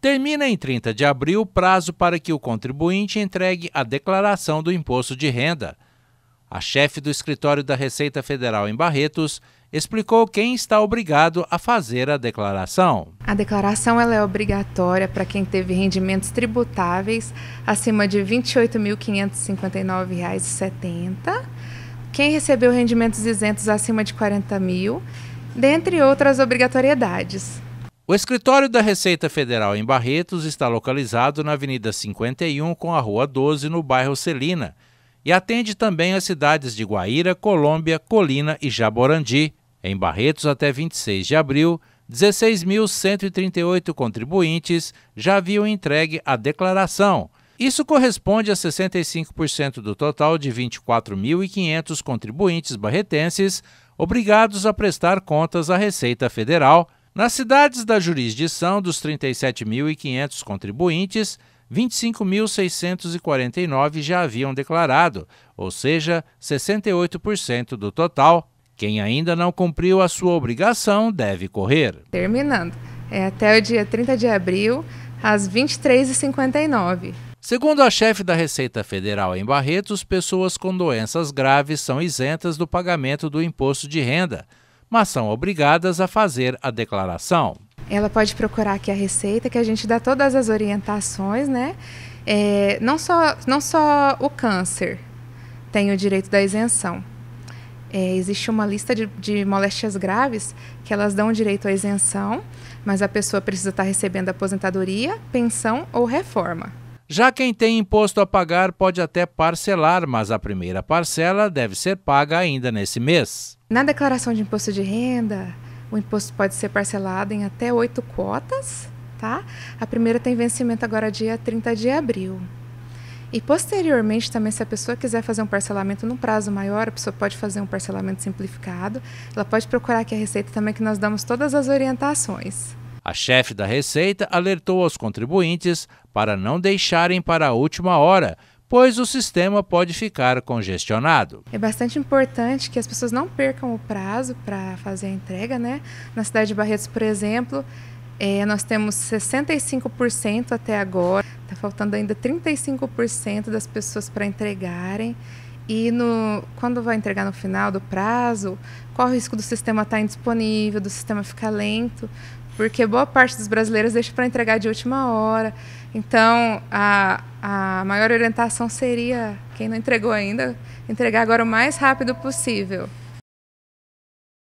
Termina em 30 de abril o prazo para que o contribuinte entregue a declaração do imposto de renda. A chefe do escritório da Receita Federal em Barretos explicou quem está obrigado a fazer a declaração. A declaração ela é obrigatória para quem teve rendimentos tributáveis acima de R$ 28.559,70, quem recebeu rendimentos isentos acima de R$ 40 mil, dentre outras obrigatoriedades. O escritório da Receita Federal em Barretos está localizado na Avenida 51 com a Rua 12, no bairro Celina, e atende também as cidades de Guaíra, Colômbia, Colina e Jaborandi. Em Barretos, até 26 de abril, 16.138 contribuintes já haviam entregue a declaração. Isso corresponde a 65% do total de 24.500 contribuintes barretenses obrigados a prestar contas à Receita Federal nas cidades da jurisdição dos 37.500 contribuintes, 25.649 já haviam declarado, ou seja, 68% do total. Quem ainda não cumpriu a sua obrigação deve correr. Terminando, é até o dia 30 de abril, às 23h59. Segundo a chefe da Receita Federal em Barretos, pessoas com doenças graves são isentas do pagamento do imposto de renda mas são obrigadas a fazer a declaração. Ela pode procurar aqui a Receita, que a gente dá todas as orientações, né? É, não, só, não só o câncer tem o direito da isenção. É, existe uma lista de, de, moléstias graves que elas dão direito à isenção, mas a pessoa precisa estar recebendo aposentadoria, pensão ou reforma. Já quem tem imposto a pagar pode até parcelar, mas a primeira parcela deve ser paga ainda nesse mês. Na declaração de imposto de renda, o imposto pode ser parcelado em até oito quotas, tá? A primeira tem vencimento agora dia 30 de abril. E posteriormente também, se a pessoa quiser fazer um parcelamento num prazo maior, a pessoa pode fazer um parcelamento simplificado. Ela pode procurar aqui a Receita também, que nós damos todas as orientações. A chefe da Receita alertou aos contribuintes para não deixarem para a última hora pois o sistema pode ficar congestionado. É bastante importante que as pessoas não percam o prazo para fazer a entrega, né? Na cidade de Barretos, por exemplo, é, nós temos 65% até agora, está faltando ainda 35% das pessoas para entregarem. E no, quando vai entregar no final do prazo, qual o risco do sistema estar tá indisponível, do sistema ficar lento porque boa parte dos brasileiros deixa para entregar de última hora. Então, a, a maior orientação seria, quem não entregou ainda, entregar agora o mais rápido possível.